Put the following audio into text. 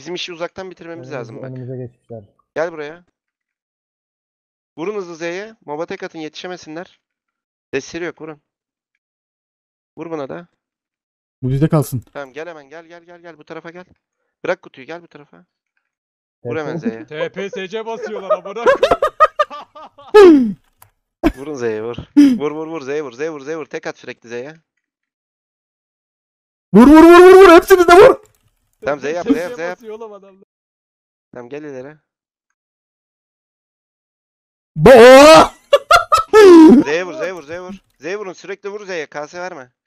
Bizim işi uzaktan bitirmemiz ee, lazım bak. Gel buraya. Vurun hızlı Z'ye. Moba tek atın yetişemesinler. Desiri yok vurun. Vur buna da. Bu bizde kalsın. Tamam gel hemen gel gel gel gel bu tarafa gel. Bırak kutuyu gel bu tarafa. Vur hemen Z'ye. TPSC basıyorlar amına Vurun Z'ye vur. Vur vur vur Z'ye vur Z'ye vur Z'ye vur. Tek at sürekli Z'ye. Vur vur vur vur vur hepsini de vur. Tamam Z yap Z yap Z yap. Tamam gel ileri. Bo! Z'ye vur Z'ye vur Z'ye vur. Z'ye vurun sürekli vur Z'ye kase verme.